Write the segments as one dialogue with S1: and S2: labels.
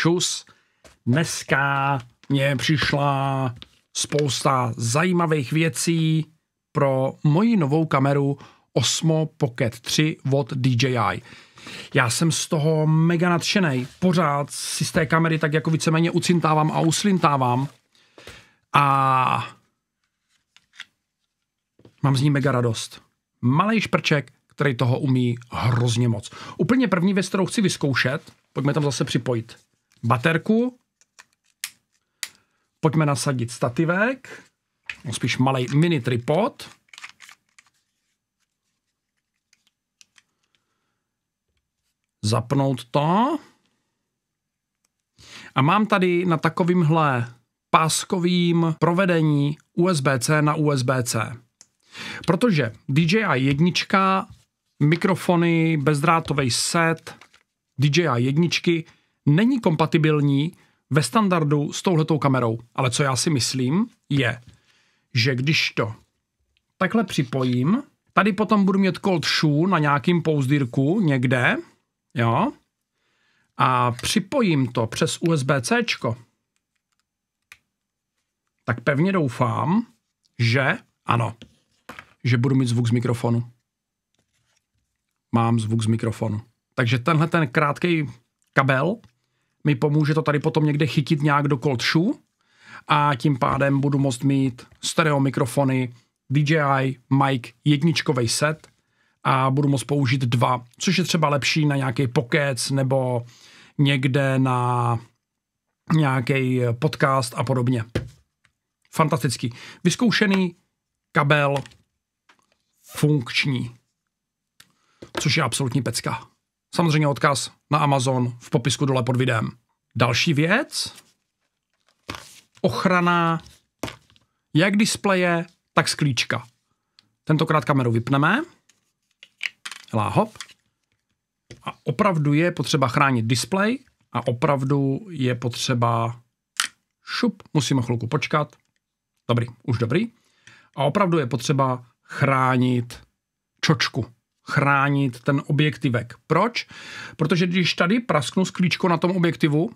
S1: čus. Dneska mě přišla spousta zajímavých věcí pro moji novou kameru Osmo Pocket 3 od DJI. Já jsem z toho mega nadšený. Pořád si z té kamery tak jako víceméně ucintávám a uslintávám. A mám z ní mega radost. Malý šprček, který toho umí hrozně moc. Úplně první věc, kterou chci vyzkoušet, pojďme tam zase připojit baterku, pojďme nasadit stativek, no spíš malý mini tripod, zapnout to a mám tady na takovýmhle páskovým provedení USB-C na USB-C. Protože DJI jednička, mikrofony, bezdrátový set DJI jedničky není kompatibilní ve standardu s touhletou kamerou. Ale co já si myslím, je, že když to takhle připojím, tady potom budu mít cold shoe na nějakým pouzdírku někde, jo, a připojím to přes USB-C, tak pevně doufám, že ano, že budu mít zvuk z mikrofonu. Mám zvuk z mikrofonu. Takže tenhle ten krátký kabel mi pomůže to tady potom někde chytit nějak do cold shoe a tím pádem budu moct mít stereo mikrofony, DJI, mic, jedničkový set a budu moct použít dva, což je třeba lepší na nějaký pokec nebo někde na nějaký podcast a podobně. Fantastický. Vyzkoušený kabel funkční, což je absolutní pecka. Samozřejmě odkaz na Amazon v popisku dole pod videem. Další věc, ochrana jak displeje, tak sklíčka. Tentokrát kameru vypneme. Hlá, hop. A opravdu je potřeba chránit displej a opravdu je potřeba šup, musíme chvilku počkat. Dobrý, už dobrý. A opravdu je potřeba chránit čočku chránit ten objektivek. Proč? Protože když tady prasknu sklíčko na tom objektivu,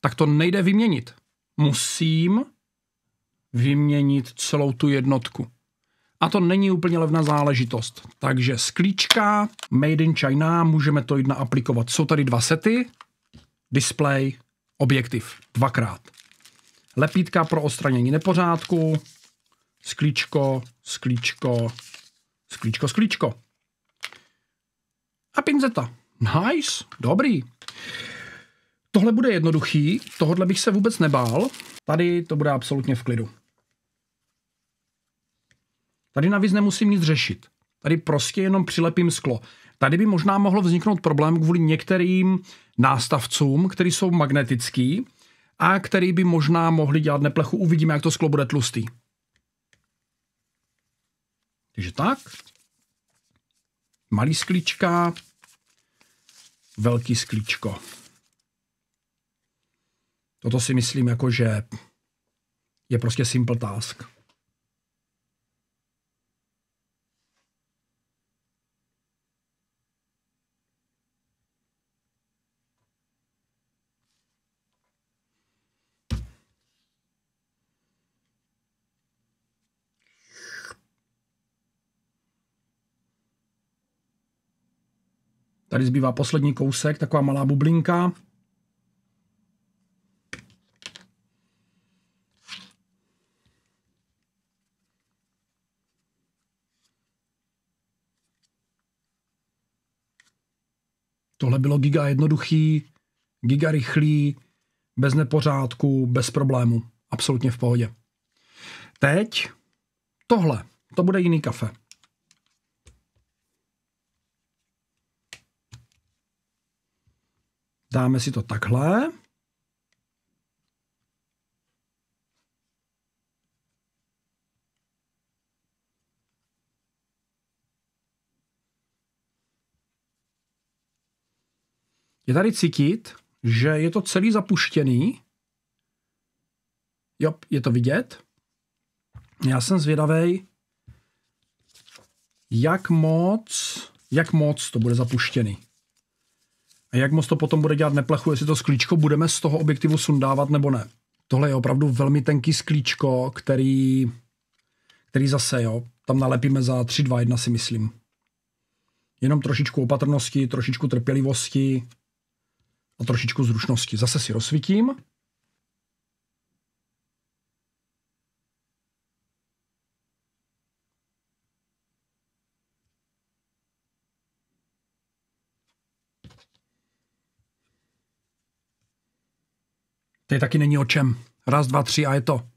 S1: tak to nejde vyměnit. Musím vyměnit celou tu jednotku. A to není úplně levná záležitost. Takže sklíčka, made in China, můžeme to jít aplikovat. Jsou tady dva sety, display, objektiv, dvakrát. Lepítka pro odstranění nepořádku, sklíčko, sklíčko, sklíčko, sklíčko a pinzeta. Nice, dobrý. Tohle bude jednoduchý, tohle bych se vůbec nebál. Tady to bude absolutně v klidu. Tady navíc nemusím nic řešit. Tady prostě jenom přilepím sklo. Tady by možná mohlo vzniknout problém kvůli některým nástavcům, který jsou magnetický a který by možná mohli dělat neplechu. Uvidíme, jak to sklo bude tlustý. Takže tak, malý sklíčka, velký sklíčko. Toto si myslím jako, že je prostě simple task. Tady zbývá poslední kousek, taková malá bublinka. Tohle bylo giga jednoduchý, giga rychlý, bez nepořádku, bez problému. Absolutně v pohodě. Teď tohle, to bude jiný kafe. Dáme si to takhle. Je tady cítit, že je to celý zapuštěný. Jo, je to vidět. Já jsem zvědavý. jak moc, jak moc to bude zapuštěný. A jak moc to potom bude dělat neplechu, jestli to sklíčko budeme z toho objektivu sundávat nebo ne. Tohle je opravdu velmi tenký sklíčko, který, který zase, jo, tam nalepíme za 3, 2, 1 si myslím. Jenom trošičku opatrnosti, trošičku trpělivosti a trošičku zručnosti. Zase si rozsvítím. Tady taky není o čem. Raz, dva, tři a je to.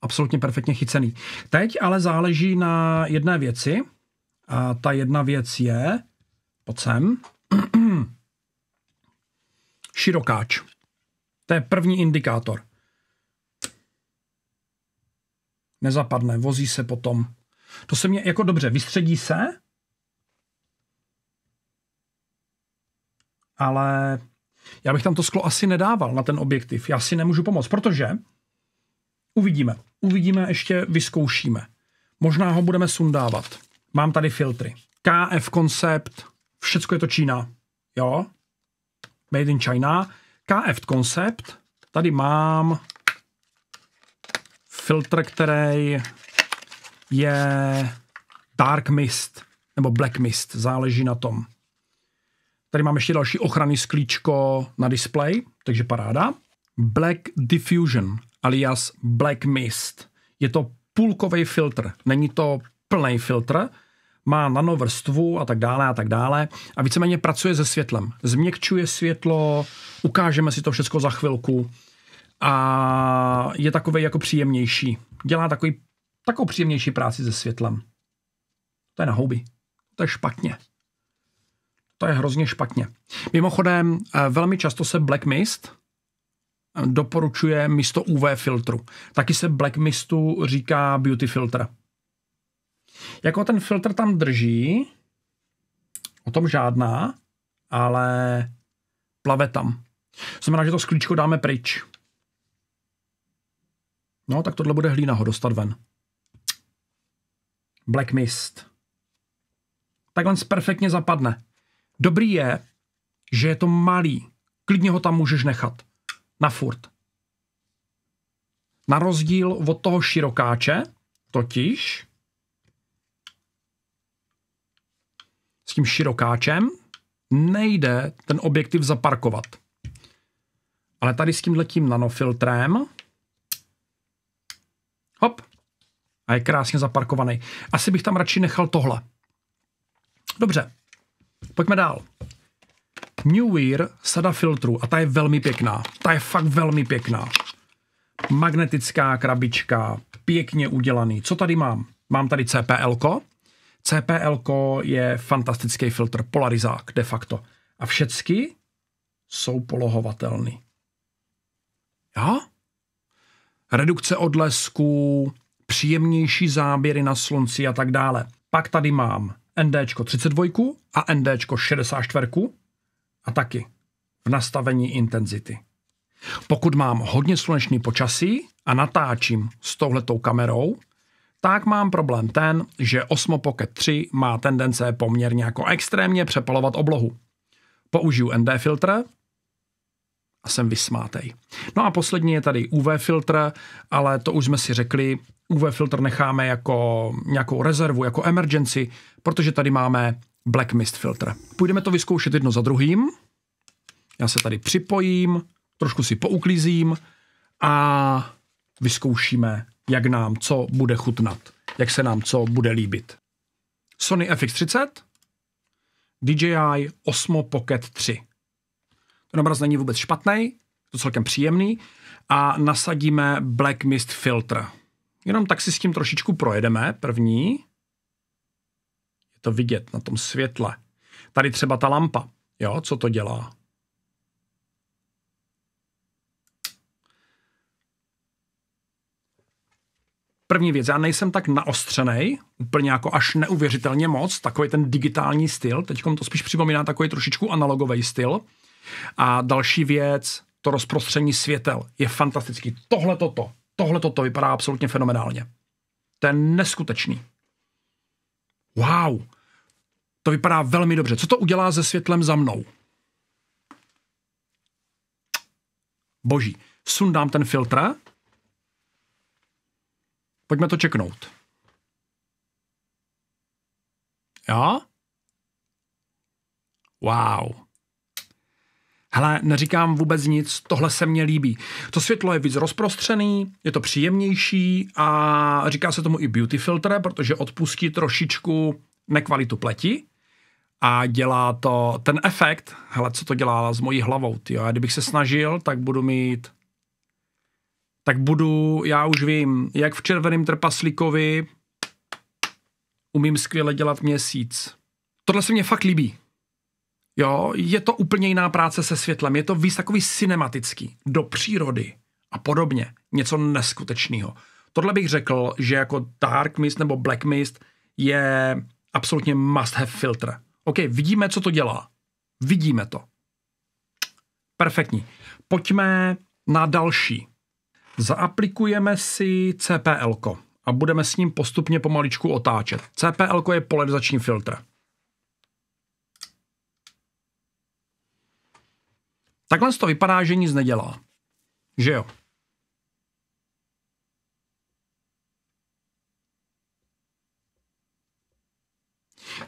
S1: Absolutně perfektně chycený. Teď ale záleží na jedné věci. A ta jedna věc je, pojď sem, širokáč. To je první indikátor. Nezapadne, vozí se potom. To se mě jako dobře vystředí se, ale já bych tam to sklo asi nedával na ten objektiv. Já si nemůžu pomoct, protože uvidíme. Uvidíme, ještě vyzkoušíme. Možná ho budeme sundávat. Mám tady filtry. KF koncept, všecko je to Čína. Jo? Made in China. KF koncept, tady mám filtr, který je Dark Mist nebo Black Mist, záleží na tom. Tady mám ještě další ochranný sklíčko na display, takže paráda. Black Diffusion alias Black Mist. Je to půlkový filtr, není to plný filtr, má nanovrstvu a tak dále a tak dále a víceméně pracuje se světlem. Změkčuje světlo, ukážeme si to všechno za chvilku a je takový jako příjemnější. Dělá takový, takovou příjemnější práci se světlem. To je na houby. To je špatně. To je hrozně špatně. Mimochodem, eh, velmi často se Black Mist eh, doporučuje místo UV filtru. Taky se Black Mistu říká beauty filtr. Jako ten filtr tam drží, o tom žádná, ale plave tam. Znamená, že to sklíčko dáme pryč. No, tak tohle bude hlína ho dostat ven. Black Mist. Takhle perfektně zapadne. Dobrý je, že je to malý. Klidně ho tam můžeš nechat. Na furt. Na rozdíl od toho širokáče, totiž s tím širokáčem nejde ten objektiv zaparkovat. Ale tady s tímhletím nanofiltrem hop a je krásně zaparkovaný. Asi bych tam radši nechal tohle. Dobře, Pojďme dál. New Wear sada filtrů a ta je velmi pěkná. Ta je fakt velmi pěkná. Magnetická krabička, pěkně udělaný. Co tady mám? Mám tady CPL. -ko. CPL -ko je fantastický filtr, polarizák de facto. A všecky jsou polohovatelný. Jo? Redukce odlesků, příjemnější záběry na slunci a tak dále. Pak tady mám ND 32 a ND 64 a taky v nastavení intenzity. Pokud mám hodně sluneční počasí a natáčím s touhletou kamerou, tak mám problém ten, že Osmo Pocket 3 má tendence poměrně jako extrémně přepalovat oblohu. Použiju ND filtr a jsem vysmátej. No a poslední je tady UV filtr, ale to už jsme si řekli, UV filtr necháme jako nějakou rezervu, jako emergency, protože tady máme Black Mist filtr. Půjdeme to vyzkoušet jedno za druhým. Já se tady připojím, trošku si pouklízím a vyzkoušíme, jak nám co bude chutnat, jak se nám co bude líbit. Sony FX30, DJI Osmo Pocket 3. Ten obraz není vůbec špatný, to celkem příjemný a nasadíme Black Mist Filter. Jenom tak si s tím trošičku projedeme. První. Je to vidět na tom světle. Tady třeba ta lampa. Jo, co to dělá? První věc, já nejsem tak naostřený, úplně jako až neuvěřitelně moc, takový ten digitální styl, teďkom to spíš připomíná takový trošičku analogový styl. A další věc, to rozprostření světel je fantastický. Tohle toto, tohle toto vypadá absolutně fenomenálně. To je neskutečný. Wow, to vypadá velmi dobře. Co to udělá se světlem za mnou? Boží. Sundám ten filtr. Pojďme to čeknout. Jo? Wow. Hele, neříkám vůbec nic, tohle se mně líbí. To světlo je víc rozprostřený, je to příjemnější a říká se tomu i beauty filter, protože odpustí trošičku nekvalitu pleti a dělá to, ten efekt, hele, co to dělá s mojí hlavou, tyjo. Já kdybych se snažil, tak budu mít, tak budu, já už vím, jak v červeném trpaslíkovi umím skvěle dělat měsíc. Tohle se mně fakt líbí. Jo, je to úplně jiná práce se světlem, je to víc takový cinematický, do přírody a podobně. Něco neskutečného. Tohle bych řekl, že jako Dark Mist nebo Black Mist je absolutně must have filtr. OK, vidíme, co to dělá. Vidíme to. Perfektní. Pojďme na další. Zaaplikujeme si CPL a budeme s ním postupně pomaličku otáčet. CPL je polarizační filtr. Takhle to vypadá, že nic nedělá. Že jo?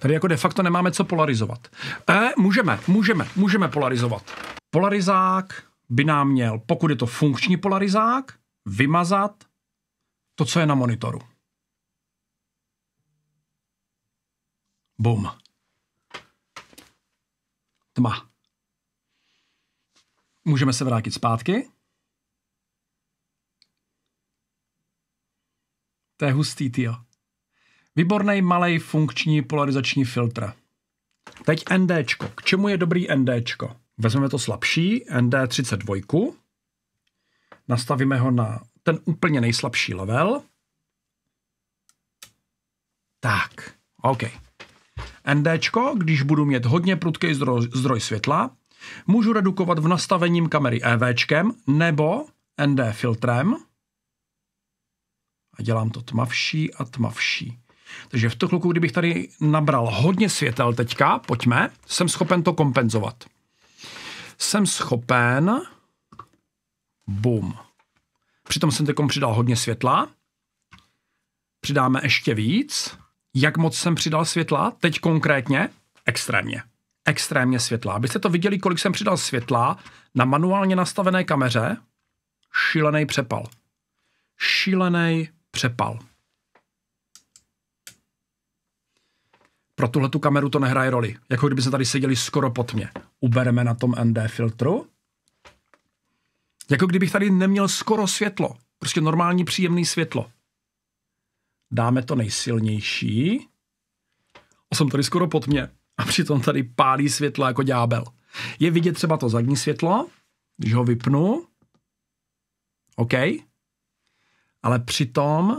S1: Tady jako de facto nemáme co polarizovat. E, můžeme, můžeme, můžeme polarizovat. Polarizák by nám měl, pokud je to funkční polarizák, vymazat to, co je na monitoru. Bum. Tma. Můžeme se vrátit zpátky. To je hustý, tyjo. Výborný malý funkční polarizační filtr. Teď NDčko. K čemu je dobrý NDčko? Vezmeme to slabší, ND32. Nastavíme ho na ten úplně nejslabší level. Tak, OK. NDčko, když budu mít hodně prudký zdroj, zdroj světla, Můžu redukovat v nastavením kamery EVčkem nebo ND filtrem. A dělám to tmavší a tmavší. Takže v tu chvilku, kdybych tady nabral hodně světel teďka, pojďme, jsem schopen to kompenzovat. Jsem schopen... Bum. Přitom jsem teďkom přidal hodně světla. Přidáme ještě víc. Jak moc jsem přidal světla? Teď konkrétně? Extrémně extrémně světla. Abyste to viděli, kolik jsem přidal světla na manuálně nastavené kameře, šílený přepal. Šílený přepal. Pro tuhle tu kameru to nehraje roli. Jako kdyby se tady seděli skoro po tmě. Ubereme na tom ND filtru. Jako kdybych tady neměl skoro světlo. Prostě normální příjemný světlo. Dáme to nejsilnější. A jsem tady skoro pod mě a přitom tady pálí světlo jako ďábel. Je vidět třeba to zadní světlo, když ho vypnu, OK, ale přitom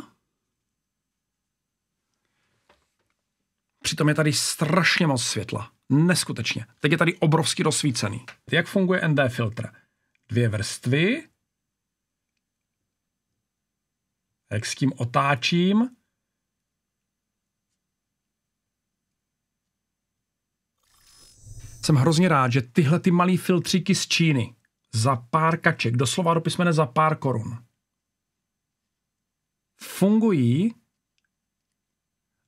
S1: přitom je tady strašně moc světla. Neskutečně. Teď je tady obrovský rozsvícený. Jak funguje ND filtr? Dvě vrstvy, jak s tím otáčím, jsem hrozně rád, že tyhle ty malý filtříky z Číny za pár kaček, doslova do písmene za pár korun, fungují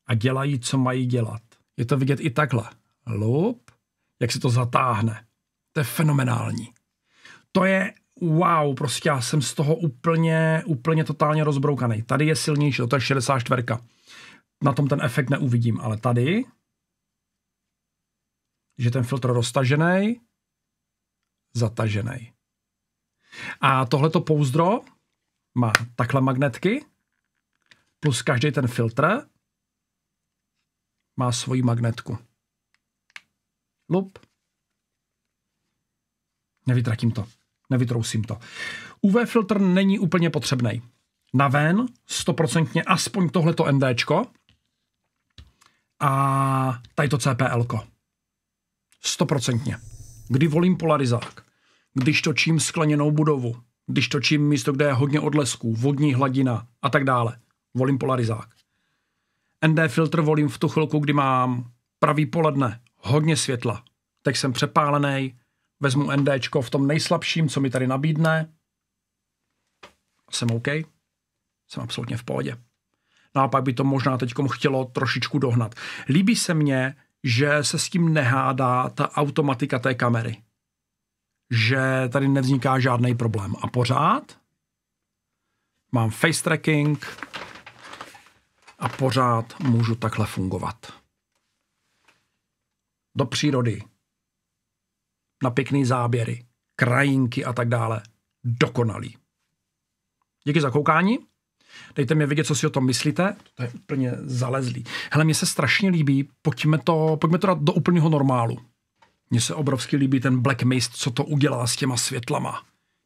S1: a dělají, co mají dělat. Je to vidět i takhle. Lup, jak se to zatáhne. To je fenomenální. To je wow, prostě já jsem z toho úplně, úplně totálně rozbroukaný. Tady je silnější, to je 64. Na tom ten efekt neuvidím, ale tady že ten filtr roztažený, zatažený. A tohleto pouzdro má takhle magnetky, plus každý ten filtr má svoji magnetku. Lup. Nevytratím to. Nevytrousím to. UV filtr není úplně potřebný. Na ven, stoprocentně aspoň tohleto NDčko a tady to CPLko. Stoprocentně. Kdy volím polarizák, když točím skleněnou budovu, když točím místo, kde je hodně odlesků, vodní hladina a tak dále. Volím polarizák. ND filtr volím v tu chvilku, kdy mám pravý poledne, hodně světla, tak jsem přepálený, vezmu NDčko v tom nejslabším, co mi tady nabídne, jsem OK, jsem absolutně v pohodě. No a pak by to možná teď chtělo trošičku dohnat. Líbí se mně, že se s tím nehádá ta automatika té kamery. Že tady nevzniká žádný problém. A pořád mám face tracking a pořád můžu takhle fungovat. Do přírody, na pěkný záběry, krajinky a tak dále. Dokonalý. Díky za koukání. Dejte mi vědět, co si o tom myslíte. To je úplně zalezlý. Hele, mně se strašně líbí, pojďme to, pojďme to dát do úplného normálu. Mně se obrovsky líbí ten Black Mist, co to udělá s těma světlama.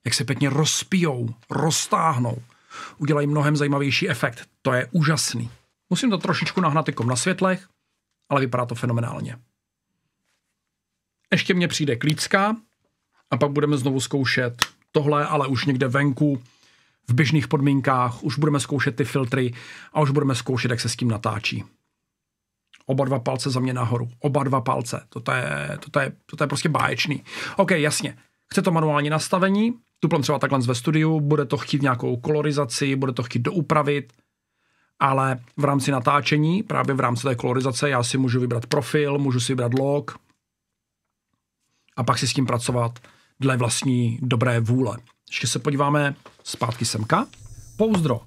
S1: Jak se pěkně rozpijou, roztáhnou. Udělají mnohem zajímavější efekt. To je úžasný. Musím to trošičku nahnat jako na světlech, ale vypadá to fenomenálně. Ještě mně přijde klícka a pak budeme znovu zkoušet tohle, ale už někde venku, v běžných podmínkách, už budeme zkoušet ty filtry a už budeme zkoušet, jak se s tím natáčí. Oba dva palce za mě nahoru. Oba dva palce. To je, to je, to je prostě báječný. OK, jasně. Chce to manuální nastavení, tuplem třeba takhle ve studiu, bude to chtít nějakou kolorizaci, bude to chtít doupravit, ale v rámci natáčení, právě v rámci té kolorizace, já si můžu vybrat profil, můžu si vybrat log a pak si s tím pracovat dle vlastní dobré vůle. Ještě se podíváme zpátky semka. Pouzdro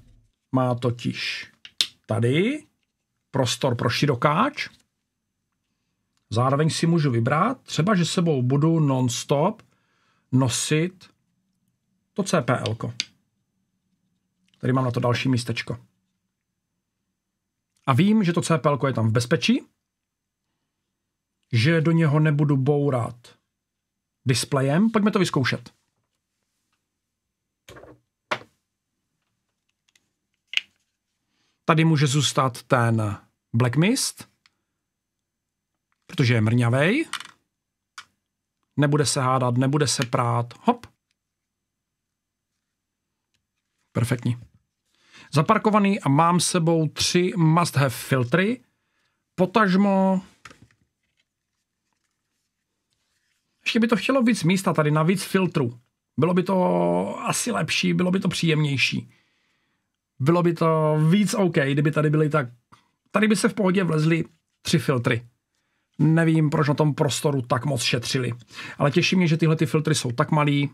S1: má totiž tady prostor pro širokáč. Zároveň si můžu vybrat, třeba, že sebou budu non-stop nosit to CPL. -ko. Tady mám na to další místečko. A vím, že to CPL je tam v bezpečí, že do něho nebudu bourat displejem. Pojďme to vyzkoušet. Tady může zůstat ten Black Mist, protože je mrňavej. Nebude se hádat, nebude se prát. Hop. Perfektní. Zaparkovaný a mám sebou tři must-have filtry. Potažmo... Ještě by to chtělo víc místa tady, na filtru. filtrů. Bylo by to asi lepší, bylo by to příjemnější. Bylo by to víc OK, kdyby tady byly tak... Tady by se v pohodě vlezly tři filtry. Nevím, proč na tom prostoru tak moc šetřili. Ale těší mě, že tyhle ty filtry jsou tak malý,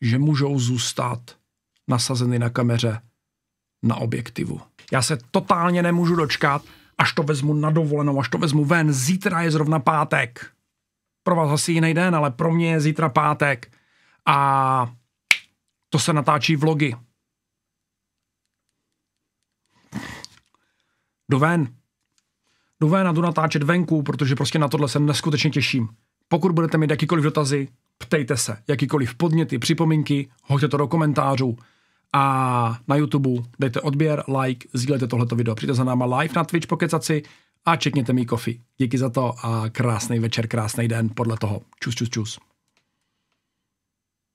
S1: že můžou zůstat nasazeny na kameře na objektivu. Já se totálně nemůžu dočkat, až to vezmu na dovolenou, až to vezmu ven. Zítra je zrovna pátek. Pro vás asi jiný den, ale pro mě je zítra pátek. A to se natáčí vlogy. jdu ven. Jdu ven a jdu natáčet venku, protože prostě na tohle se neskutečně těším. Pokud budete mít jakýkoliv dotazy, ptejte se, jakýkoliv podněty, připomínky, hoďte to do komentářů a na YouTube dejte odběr, like, sdílejte tohleto video, přijďte za náma live na Twitch pokecaci a čekněte mi kofi. Díky za to a krásný večer, krásný den podle toho. Čus, čus, čus.